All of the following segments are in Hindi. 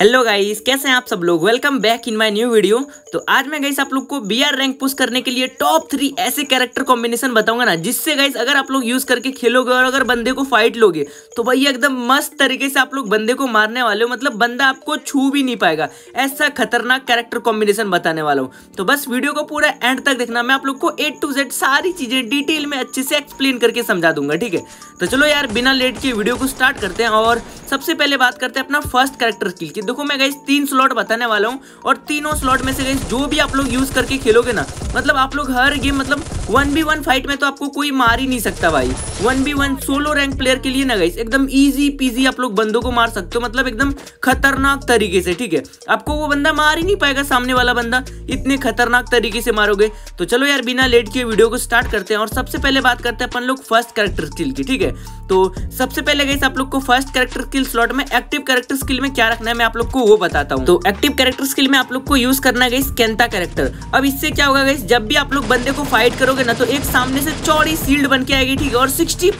हेलो गाइस कैसे हैं आप सब लोग welcome back in my new video तो आज मैं गाइस आप लोग को बीआर रैंक पुश करने के लिए टॉप थ्री ऐसे कैरेक्टर कॉम्बिनेशन बताऊंगा ना जिससे गाइस अगर आप लोग यूज करके खेलोगे और अगर बंदे को फाइट लोगे तो भाई एकदम मस्त तरीके से आप लोग बंदे को मारने वाले हो मतलब बंदा आपको छू भी नहीं पाएगा ऐसा खतरनाक कैरेक्टर कॉम्बिनेशन बताने वाला हूँ तो बस वीडियो को पूरा एंड तक देखना मैं आप लोग को ए टू जेड सारी चीजें डिटेल में अच्छे से एक्सप्लेन करके समझा दूंगा ठीक है तो चलो यार बिना लेट के वीडियो को स्टार्ट करते हैं और सबसे पहले बात करते हैं अपना फर्स्ट कैरेक्टर स्किल की देखो मैं गई तीन स्लॉट बताने वाला हूँ और तीनों स्लॉट में से गई जो भी आप लोग यूज करके खेलोगे ना मतलब आप लोग हर गेम मतलब वन बी वन फाइट में तो आपको कोई मार ही नहीं सकता भाई one v one solo rank player के लिए ना गई एकदम ईजी पीजी आप लोग बंदों को मार सकते हो मतलब एकदम खतरनाक तरीके से ठीक है आपको वो बंदा मार ही नहीं पाएगा सामने वाला बंदा इतने खतरनाक तरीके से मारोगे तो चलो यार बिना लेट के वीडियो को स्टार्ट करते हैं और सबसे पहले बात करते हैं अपन लोग फर्स्ट कैरेक्टर स्किल की ठीक है तो सबसे पहले गई आप लोग को फर्स्ट कैरेक्टर स्किल स्लॉट में एक्टिव कैरेक्टर स्किल में क्या रखना है मैं आप लोग को वो बताता हूँ तो एक्टिव कैरेक्टर्स के लिए मैं आप लोग को यूज करना गई कैंता कैरेक्टर अब इससे क्या होगा गई जब भी आप लोग बंदे को फाइट करोगे ना तो एक सामने से चौड़ी सील्ड बन के आएगी ठीक है और सिक्सटी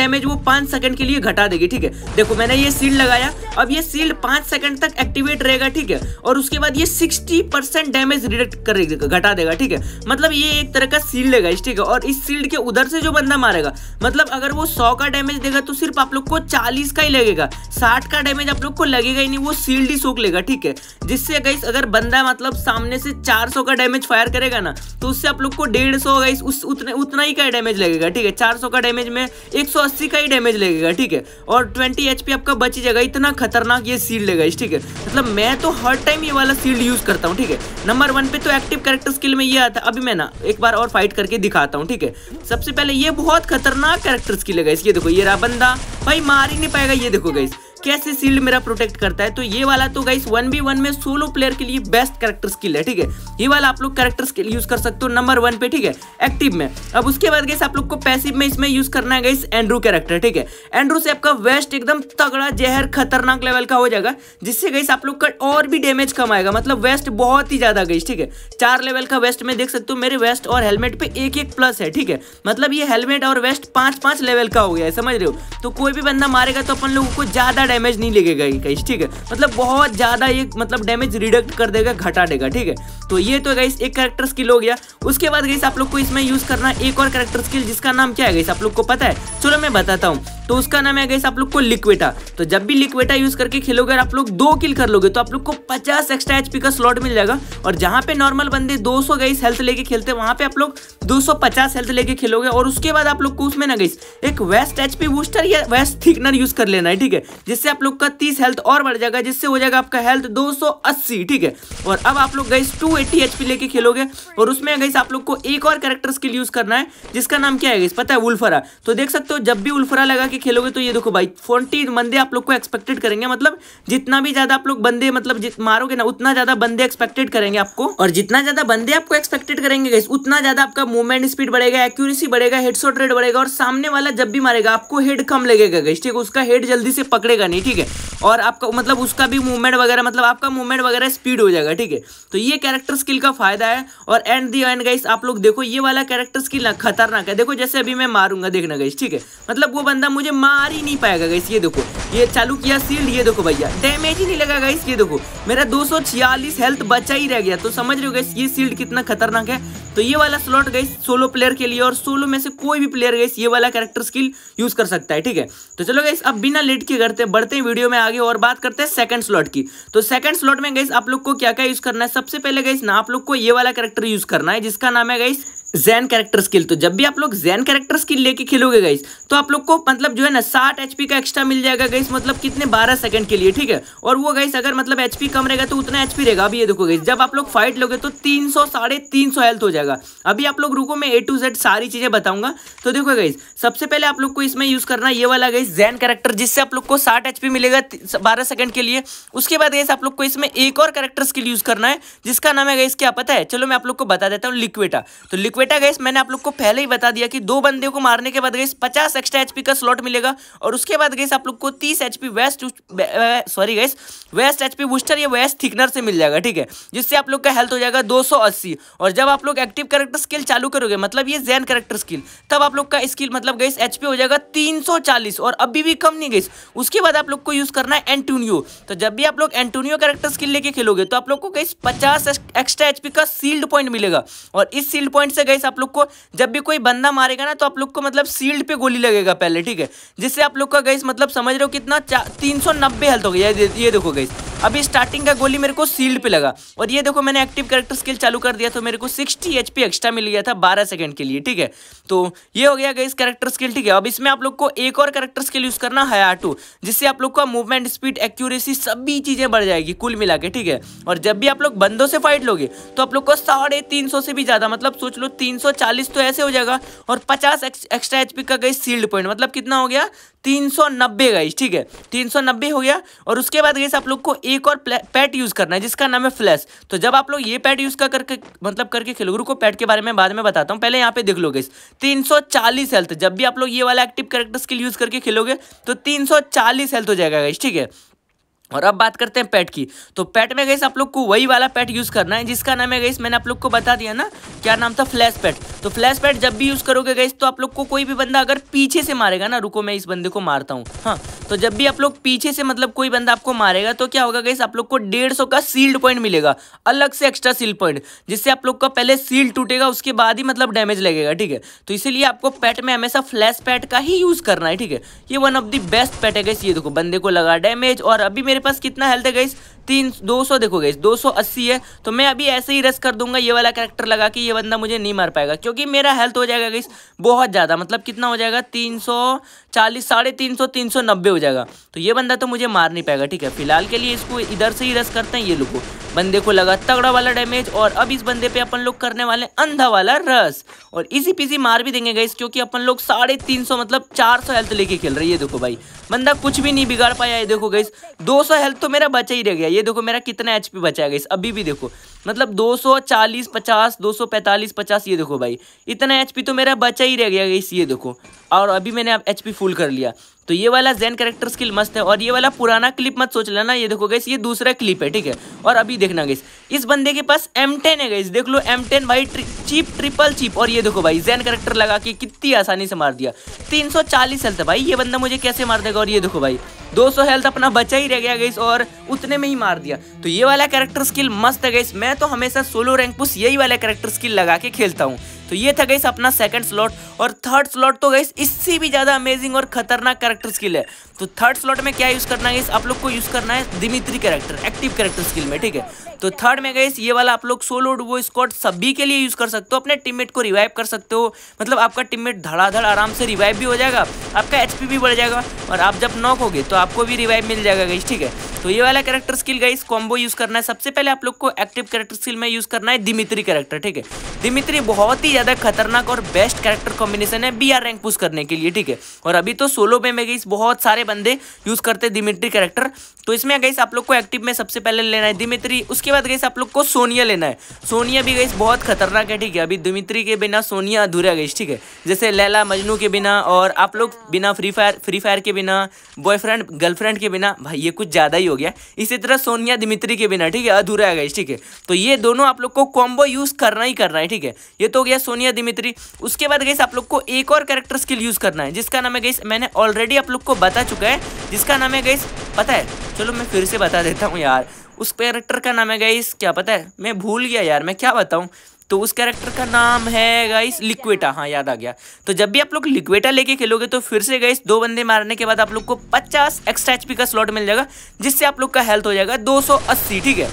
डैमेज वो पांच सेकंड के लिए घटा देगी ठीक है देखो मैंने ये सील्ड लगाया अब ये सील्ड पांच सेकंड तक एक्टिवेट रहेगा ठीक है और उसके बाद ये सिक्सटी डैमेज रिडक्ट कर घटा देगा ठीक है मतलब ये एक तरह का सील्ड है गाइस ठीक है और इस सील्ड के उधर से जो बंदा मारेगा मतलब अगर वो सौ का डैमेज देगा तो सिर्फ आप लोग को चालीस का ही लगेगा साठ का डैमेज आप लोग को लगेगा ही नहीं वो सील्ड जल्दी सूख लेगा ठीक है जिससे गाइस अगर बंदा मतलब सामने से 400 का डैमेज फायर करेगा ना तो उससे आप लोग को डेढ़ सौ गाइस उतने उतना ही का डैमेज लगेगा ठीक है चार का डैमेज में एक का ही डैमेज लगेगा ठीक है और ट्वेंटी एच आपका बच जाएगा इतना खतरनाक ये सील लेगा इस ठीक है मतलब मैं तो हर टाइम ये वाला सील्ड यूज करता हूँ ठीक है नंबर वन पे तो एक्टिव कैरेक्टर स्किल में ये आता है अभी मैं ना एक बार और फाइट करके दिखाता हूँ ठीक है सबसे पहले ये बहुत खतरनाक कैरेक्टर स्किल है इसके देखो ये रहा बंदा भाई मार ही नहीं पाएगा ये देखो गई कैसे शील्ड मेरा प्रोटेक्ट करता है तो ये वाला तो गाइस वन बी वन में सोलो प्लेयर के लिए बेस्ट करेक्टर स्किल है ठीक है ये वाला आप लोग करेक्टर स्किल यूज कर सकते हो नंबर वन पे ठीक है एक्टिव में अब उसके बाद गाइस आप लोग को पैसिव में इसमें यूज करना है गाइस एंड्रू कैरेक्टर ठीक है एंड्रू से आपका वेस्ट एकदम तगड़ा जहर खतरनाक लेवल का हो जाएगा जिससे गाइस आप लोग का और भी डैमेज कम आएगा मतलब वेस्ट बहुत ही ज्यादा गाइस ठीक है चार लेवल का वेस्ट में देख सकते हो मेरे वेस्ट और हेलमेट पे एक एक प्लस है ठीक है मतलब ये हेलमेट और वेस्ट पांच पांच लेवल का हो गया है समझ रहे हो तो कोई भी बंदा मारेगा तो अपन लोगों को ज्यादा डैमेज नहीं लेके गई ठीक है मतलब बहुत ज़्यादा ये मतलब डैमेज रिडक्ट कर देगा घटा देगा ठीक है तो ये तो गाइस एक करेक्टर स्किल हो गया उसके बाद गई आप लोग को इसमें यूज करना एक और करेक्टर स्किल जिसका नाम क्या है गई आप लोग को पता है चलो मैं बताता हूँ तो उसका नाम है गई आप लोग को लिक्वेटा तो जब भी लिक्वेटा यूज करके खेलोगे आप लोग दो किल कर लोगे तो आप लोग को पचास एक्स्ट्रा एचपी का स्लॉट मिल जाएगा और जहाँ पे नॉर्मल बंदे दो सौ हेल्थ लेके खेलते हैं वहाँ पे आप लोग 250 हेल्थ लेके खेलोगे और उसके बाद आप लोग को उसमें ना गई एक वेस्ट एचपी बूस्टर या वेस्ट थिकनर यूज कर लेना है ठीक है जिससे आप लोग का तीस हेल्थ और बढ़ जाएगा जिससे हो जाएगा आपका हेल्थ दो ठीक है और अब आप लोग गई टू एट्टी एच लेके खेलोगे और उसमें गई आप लोग को एक और कैरेक्टर स्किल यूज करना है जिसका नाम क्या है गई पता है उल्फरा तो देख सकते हो जब भी उल्फरा लगा के खेलोगे तो ये देखो भाई फोर्टी बंदे आप लोग को एक्सपेक्टेड करेंगे मतलब जितना भी ज्यादा आप लोग बंदे मतलब मारोगे ना उतना ज्यादा बंदे एक्सपेक्टेड करेंगे आपको और जितना ज्यादा बंदे आपको एक्सपेक्टेड करेंगे गई उतना ज्यादा आपका मूवमेंट स्पीड बढ़ेगा एक्यूरेसी बढ़ेगा हेडशॉट रेट बढ़ेगा और सामने वाला जब भी मारेगा आपको हेड कम लगेगा गई ठीक है उसका हेड जल्दी से पकड़ेगा नहीं ठीक है और आपका मतलब उसका भी मूवमेंट वगैरह मतलब आपका मूवमेंट वगैरह स्पीड हो जाएगा ठीक है तो ये कैरेक्टर कैरेक्टर स्किल का फायदा है और एंड दी एंड गाइस आप लोग देखो ये वाला कैरेक्टर स्किल ना खतरनाक है देखो जैसे अभी मैं मारूंगा देखना गाइस ठीक है मतलब वो बंदा मुझे मार ही नहीं पाएगा गाइस ये देखो ये चालू किया सील्ड ये देखो भैया डैमेज ही नहीं लगा गाइस ये देखो मेरा 246 हेल्थ बचा ही रह गया तो समझ रहे हो गाइस ये सील्ड कितना खतरनाक है तो ये वाला स्लॉट गाइस सोलो प्लेयर के लिए और सोलो में से कोई भी प्लेयर गाइस ये वाला कैरेक्टर स्किल यूज कर सकता है ठीक है तो चलो गाइस अब बिना लेट के करते बढ़ते हैं वीडियो में आगे और बात करते हैं सेकंड स्लॉट की तो सेकंड स्लॉट में गाइस आप लोग को क्या क्या यूज करना है सबसे पहले गाइस ना आप लोग को ये वाला कैरेक्टर यूज करना है जिसका नाम है गाइस जैन कैरेक्टर स्किल तो जब भी आप लोग जैन कैरेक्टर स्किल लेके खेलोगे गाइस तो आप लोग को मतलब जो है ना साठ एचपी का एक्स्ट्रा मिल जाएगा गाइस मतलब कितने बारह सेकंड के लिए ठीक है और वो गाइस अगर मतलब एचपी कम रहेगा तो उतना एचपी रहेगा अभी ये देखो गाइस जब आप लोग फाइट लोगे तो तीन सौ साढ़े तीन सौ हेल्थ हो जाएगा अभी आप लोग रुको मैं ए टू जेड सारी चीजें बताऊंगा तो देखो गाइस सबसे पहले आप लोग को इसमें यूज करना ये वाला गाइस जैन कैरेक्टर जिससे आप लोग को साठ एचपी मिलेगा बारह सेकंड के लिए उसके बाद गाइस आप लोग को इसमें एक और कैरेक्टर स्किल यूज करना है जिसका नाम है गाइस क्या पता है चलो मैं आप लोग को बता देता हूँ लिक्विटा तो लिक्विड इक्वेटा गैस मैंने आप लोग को पहले ही बता दिया कि दो बंदे को मारने के बाद गैस पचास एक्स्ट्रा एचपी का स्लॉट मिलेगा और उसके बाद गैस आप लोग को तीस HP vest sorry guys vest HP booster या वेस्ट थिकनर से मिल जाएगा ठीक है जिससे आप लोग का हेल्थ हो जाएगा दो और जब आप लोग एक्टिव करेक्टर स्किल चालू करोगे मतलब ये जैन करेक्टर स्किल तब आप लोग का स्किल मतलब गैस एचपी हो जाएगा तीन और अभी भी कम नहीं गैस उसके बाद आप लोग को यूज करना है एंटोनियो तो जब भी आप लोग एंटोनियो करेक्टर स्किल लेके खेलोगे तो आप लोग को गैस पचास एक्स्ट्रा एचपी का सील्ड पॉइंट मिलेगा और इस सील्ड पॉइंट से गई आप लोग को जब भी कोई बंदा मारेगा ना तो आप लोग को मतलब सील्ड पे गोली लगेगा पहले ठीक है जिससे आप लोग का गैस मतलब समझ रहे हो कितना तीन सौ हेल्थ हो गया ये देखो गई अभी स्टार्टिंग का गोली मेरे को सील्ड पे लगा और ये देखो मैंने एक्टिव करेक्टर स्किल चालू कर दिया तो मेरे को सिक्सटी एच एक्स्ट्रा मिल गया था बारह सेकेंड के लिए ठीक है तो ये हो गया इस कैरेक्टर स्किल ठीक है अब इसमें आप लोग को एक और करेक्टर स्किल यूज करना हयाटू जिससे आप लोग का मूवमेंट स्पीड एक्यूरेसी सभी चीजें बढ़ जाएगी कुल मिला के ठीक है और जब भी आप लोग बंदों से फाइट लोगे तो आप लोग को साढ़े तीन सौ से भी ज्यादा मतलब सोच लो तीन सौ चालीस तो ऐसे हो जाएगा और पचास एक्स्ट्रा एचपी का गई सील्ड पॉइंट मतलब कितना हो गया तीन सौ नब्बे गाइस ठीक है तीन सौ नब्बे हो गया और उसके बाद गाइस आप लोग को एक और पैट यूज करना है जिसका नाम है फ्लैश तो जब आप लोग ये पैट यूज कर करके मतलब करके खेलोगे रुको पैट के बारे में बाद में बताता हूँ पहले यहाँ पे देख लो गाइस तीन हेल्थ जब भी आप लोग ये वाला एक्टिव करेक्टर स्किल यूज करके खेलोगे तो तीन हेल्थ हो जाएगा गाइस ठीक है और अब बात करते हैं पैट की तो पैट में गई आप लोग को वही वाला पैट यूज़ करना है जिसका नाम है गई मैंने आप लोग को बता दिया ना क्या नाम था फ्लैश पैट तो फ्लैश पैट जब भी यूज़ करोगे गई तो आप लोग को कोई भी बंदा अगर पीछे से मारेगा ना रुको मैं इस बंदे को मारता हूँ हाँ तो जब भी आप लोग पीछे से मतलब कोई बंदा आपको मारेगा तो क्या होगा गई आप लोग को डेढ़ सौ का सील्ड पॉइंट मिलेगा अलग से एक्स्ट्रा सील्ड पॉइंट जिससे आप लोग का पहले सील्ड टूटेगा उसके बाद ही मतलब डैमेज लगेगा ठीक है तो इसीलिए आपको पैट में हमेशा फ्लैश पैट का ही यूज़ करना है ठीक है ये one of the best pet है गई ये देखो बंदे को लगा डैमेज और अभी मेरे मेरे पास कितना हेल्थ है गाइस तीन दो सौ देखो गई दो सौ अस्सी है तो मैं अभी ऐसे ही रस कर दूंगा ये वाला करेक्टर लगा कि ये बंदा मुझे नहीं मार पाएगा क्योंकि मेरा हेल्थ हो जाएगा गई बहुत ज़्यादा मतलब कितना हो जाएगा तीन सौ चालीस साढ़े तीन सौ तीन सौ नब्बे हो जाएगा तो ये बंदा तो मुझे मार नहीं पाएगा ठीक है फिलहाल के लिए इसको इधर से ही रस करते हैं ये लोग बंदे को लगा तगड़ा वाला डैमेज और अब इस बंदे पे अपन लोग करने वाले अंधा वाला रस और इसी पीसी मार भी देंगे गई क्योंकि अपन लोग साढ़े तीन सौ मतलब चार सौ हेल्थ लेके खेल रही है देखो भाई बंदा कुछ भी नहीं बिगाड़ पाया ये देखो गई दो सौ हेल्थ तो मेरा बचा ही रह गया ये देखो मेरा कितना एच पी बचा है अभी भी देखो मतलब 240 50 245 50 ये देखो भाई इतना एच पी तो मेरा बचा ही रह गया इस ये देखो और अभी मैंने एच पी फुल कर लिया तो ये वाला जैन करेक्टर स्किल मस्त है और ये वाला पुराना क्लिप मत सोच लेना ये देखो गैस ये दूसरा क्लिप है ठीक है और अभी देखना गैस इस बंदे के पास एम टेन है गैस देख लो एम टेन भाई ट्रि, चीप ट्रिपल चीप और ये देखो भाई जैन करेक्टर लगा के कितनी आसानी से मार दिया तीन सौ चालीस हेल्थ भाई ये बंदा मुझे कैसे मार देगा और ये देखो भाई 200 हेल्थ अपना बचा ही रह गया गैस और उतने में ही मार दिया तो ये वाला कैरेक्टर स्किल मस्त है गैस मैं तो हमेशा सोलो रैंक पुस यही वाला कैरेक्टर स्किल लगा के खेलता हूँ तो ये था गई अपना सेकंड स्लॉट और थर्ड स्लॉट तो गई इससे भी ज़्यादा अमेजिंग और खतरनाक करेक्टर स्किल है तो थर्ड स्लॉट में क्या यूज़ करना है आप लोग को यूज़ करना है Dimitri character active character skill में ठीक है तो थर्ड में गई ये वाला आप लोग सोलो वो स्कॉट सभी के लिए यूज़ कर सकते हो अपने टीममेट को रिवाइव कर सकते हो मतलब आपका टीममेट धड़ाधड़ आराम से रिवाइव भी हो जाएगा आपका एच भी बढ़ जाएगा और आप जब नॉक होगे तो आपको भी रिवाइव मिल जाएगा गई ठीक है तो ये वाला character skill guys combo use करना है सबसे पहले आप लोग को एक्टिव कैरेक्टर स्किल में यूज करना है दिमित्री कैरेक्टर ठीक है दिमित्री बहुत ही ज्यादा खतरनाक और बेस्ट कैरेक्टर कॉम्बिनेशन है बी आर रैंक पुश करने के लिए ठीक है और अभी तो सोलो में गई बहुत सारे बंदे यूज करते दिमित्री कैरेक्टर तो इसमें गई आप लोग को एक्टिव में सबसे पहले लेना है दिमित्री उसके बाद गई आप लोग को सोनिया लेना है सोनिया भी गई बहुत खतरनाक है ठीक है अभी दिमित्री के बिना सोनिया अधूरा गई ठीक है जैसे लैला मजनू के बिना और आप लोग बिना फ्री फायर फ्री फायर के बिना बॉयफ्रेंड गर्लफ्रेंड के बिना भाई ये कुछ ज़्यादा ही हो गया इसी तरह सोनिया दिमित्री के बिना ठीक है अधूरा है ठीक है तो ये दोनों आप लोग को कॉम्बो यूज करना ही करना है ठीक है ये तो हो गया सोनिया दिमित्री उसके बाद गई आप लोग को एक और कैरेक्टर स्किल यूज करना है जिसका नाम है गई मैंने ऑलरेडी आप लोग को बता चुका है जिसका नाम है गई पता है चलो मैं फिर से बता देता हूँ यार उस कैरेक्टर का नाम है गई क्या पता है मैं भूल गया यार मैं क्या बताऊँ तो उस कैरेक्टर का नाम है गाइस लिक्वेटा हाँ याद आ गया तो जब भी आप लोग लिक्वेटा लेके खेलोगे तो फिर से गाइस दो बंदे मारने के बाद आप लोग को पचास एक्स्ट्रा एचपी का स्लॉट मिल जाएगा जिससे आप लोग का हेल्थ हो जाएगा दो ठीक है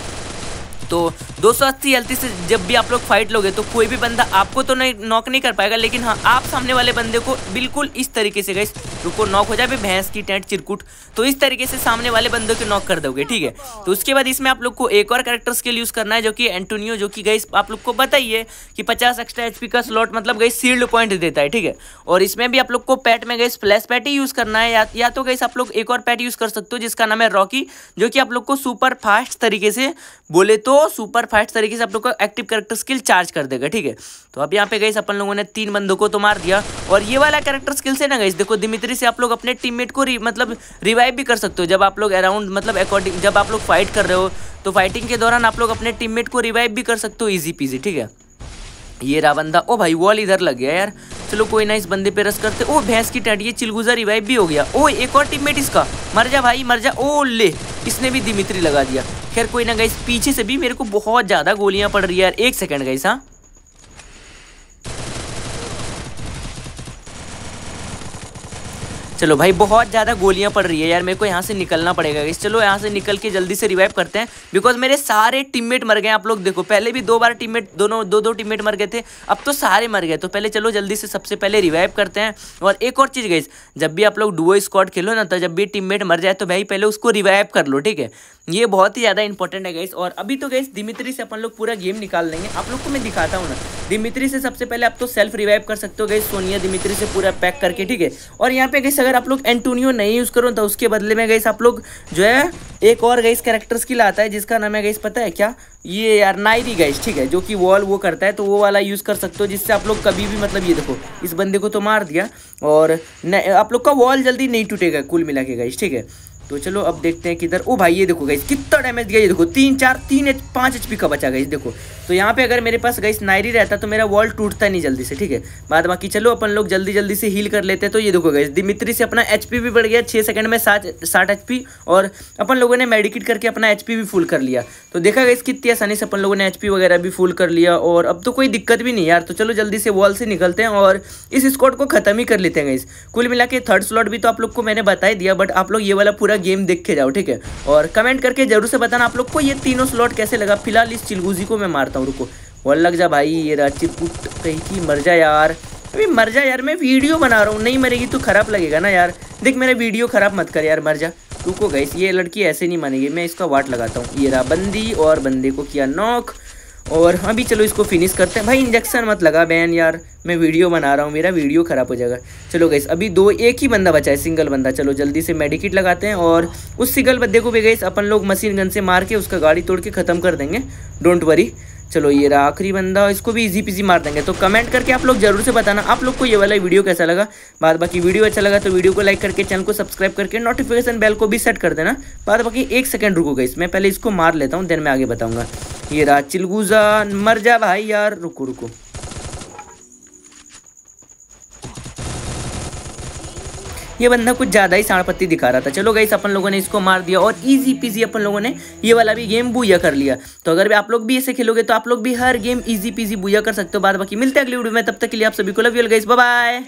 तो दो सौ अस्सी से जब भी आप लोग फाइट लोगे तो कोई भी बंदा आपको तो नहीं नॉक नहीं कर पाएगा लेकिन हाँ आप सामने वाले बंदे को बिल्कुल इस तरीके से गई रुको नॉक हो जाए भी भैंस की टेंट चिरकुट तो इस तरीके से सामने वाले बंदे को नॉक कर दोगे ठीक है तो उसके बाद इसमें आप लोग को एक और करेक्टर स्किल यूज़ करना है जो कि एंटोनियो जो कि गई आप लोग को बताइए कि पचास एक्स्ट्रा एच का स्लॉट मतलब गई सील्ड पॉइंट देता है ठीक है और इसमें भी आप लोग को पैट में गई फ्लैश पैट ही यूज़ करना है या, या तो गई आप लोग एक और पैट यूज़ कर सकते हो जिसका नाम है रॉकी जो कि आप लोग को सुपर फास्ट तरीके से बोले तो दो सुपर फास्ट तरीके से आप लोग का एक्टिव करेक्टर स्किल चार्ज कर देगा ठीक है तो अब यहाँ पे गई अपन लोगों ने तीन बंदों को तो मार दिया और ये वाला करेक्टर स्किल से ना गई देखो दिमित्री से आप लोग अपने टीम को मतलब रिवाइव भी कर सकते हो जब आप लोग अराउंड मतलब अकॉर्डिंग जब आप लोग फाइट कर रहे हो तो फाइटिंग के दौरान आप लोग अपने टीम को रिवाइव भी कर सकते हो ईजी पीजी ठीक है ये रहा बंदा ओ भाई वॉल इधर लग गया यार चलो कोई ना इस बंदे पे रस करते ओ भैंस की टट ये चिलगुजा रिवाइव भी हो गया ओ एक और टीममेट इसका मर जा भाई मर जा ओ ले इसने भी दिमित्री लगा दिया खैर कोई ना गई पीछे से भी मेरे को बहुत ज़्यादा गोलियां पड़ रही है यार एक सेकंड गई हाँ चलो भाई बहुत ज़्यादा गोलियां पड़ रही है यार मेरे को यहाँ से निकलना पड़ेगा इस चलो यहाँ से निकल के जल्दी से रिवाइव करते हैं बिकॉज मेरे सारे टीममेट मर गए आप लोग देखो पहले भी दो बार टीममेट दोनों दो दो टीममेट मर गए थे अब तो सारे मर गए तो पहले चलो जल्दी से सबसे पहले रिवाइव करते हैं और एक और चीज़ गई जब भी आप लोग डुओ स्क्वाड खेलो ना तो जब भी टीममेट मर जाए तो भाई पहले उसको रिवाइव कर लो ठीक है ये बहुत ही ज़्यादा इंपॉर्टेंट है गैस और अभी तो गैस दिमित्री से अपन लोग पूरा गेम निकाल लेंगे आप लोग को मैं दिखाता हूँ ना दिमित्री से सबसे पहले आप तो सेल्फ रिवाइव कर सकते हो गैस सोनिया दिमित्री से पूरा पैक करके ठीक है और यहाँ पे गैस अगर आप लोग एंटोनियो नहीं यूज़ करो तो उसके बदले में गैस आप लोग जो है एक और गैस कैरेक्टर स्किल आता है जिसका नाम है गैस पता है क्या ये यार नायरी गैस ठीक है जो कि वॉल वो करता है तो वो वाला यूज़ कर सकते हो जिससे आप लोग कभी भी मतलब ये देखो इस बंदे को तो मार दिया और आप लोग का वॉल जल्दी नहीं टूटेगा कुल मिला के गैस ठीक है तो चलो अब देखते हैं किधर ओ भाई ये देखो गई कितना डैमेज दिया ये देखो तीन चार तीन एच पाँच एच का बचा गई देखो तो यहाँ पे अगर मेरे पास गई नायरी रहता तो मेरा वॉल टूटता नहीं जल्दी से ठीक है बाद बाकी चलो अपन लोग जल्दी जल्दी से हील कर लेते हैं तो ये देखो गई दिमित्री से अपना एच भी बढ़ गया छः सेकंड में सात साठ एच और अपन लोगों ने मेडिकेट करके अपना एच भी फुल कर लिया तो देखा गई कितनी आसानी से अपन लोगों ने एच वगैरह भी फुल कर लिया और अब तो कोई दिक्कत भी नहीं यार तो चलो जल्दी से वॉल से निकलते हैं और इस स्कॉट को खत्म ही कर लेते हैं गई कुल मिला के थर्ड स्लॉट भी तो आप लोग को मैंने बता ही दिया बट आप लोग ये वाला पूरा पूरा गेम देख के जाओ ठीक है और कमेंट करके जरूर से बताना आप लोग को ये तीनों स्लॉट कैसे लगा फिलहाल इस चिलगुजी को मैं मारता हूँ रुको और लग जा भाई ये राची पुट कहीं की मर जा यार अभी मर जा यार मैं वीडियो बना रहा हूँ नहीं मरेगी तो खराब लगेगा ना यार देख मेरा वीडियो खराब मत कर यार मर जा रुको गई ये लड़की ऐसे नहीं मानेगी मैं इसका वाट लगाता हूँ ये रहा बंदी और बंदे को किया नॉक और अभी हाँ चलो इसको फिनिश करते हैं भाई इंजेक्शन मत लगा बहन यार मैं वीडियो बना रहा हूँ मेरा वीडियो ख़राब हो जाएगा चलो गई अभी दो एक ही बंदा बचा है सिंगल बंदा चलो जल्दी से मेडिकेट लगाते हैं और उस सिंगल बंदे को भी गई अपन लोग मशीन गन से मार के उसका गाड़ी तोड़ के ख़त्म कर देंगे डोंट वरी चलो ये रहा आखिरी बंदा इसको भी इजी पिजी मार देंगे तो कमेंट करके आप लोग जरूर से बताना आप लोग को ये वाला वीडियो कैसा लगा बाद बाकी वीडियो अच्छा लगा तो वीडियो को लाइक करके चैनल को सब्सक्राइब करके नोटिफिकेशन बेल को भी सेट कर देना बाद बाकी एक सेकंड रुको गई मैं पहले इसको मार लेता हूँ देन मैं आगे बताऊँगा ये रहा चिलगुजा मर जा भाई यार रुको रुको ये बंदा कुछ ज़्यादा ही साणपत्ती दिखा रहा था चलो गई अपन लोगों ने इसको मार दिया और इजी पीजी अपन लोगों ने ये वाला भी गेम बुया कर लिया तो अगर भी आप लोग भी ऐसे खेलोगे तो आप लोग भी हर गेम इजी पीजी बुया कर सकते हो बाद बाकी मिलते हैं अगली वीडियो में तब तक के लिए आप सभी को लव यू गई बाय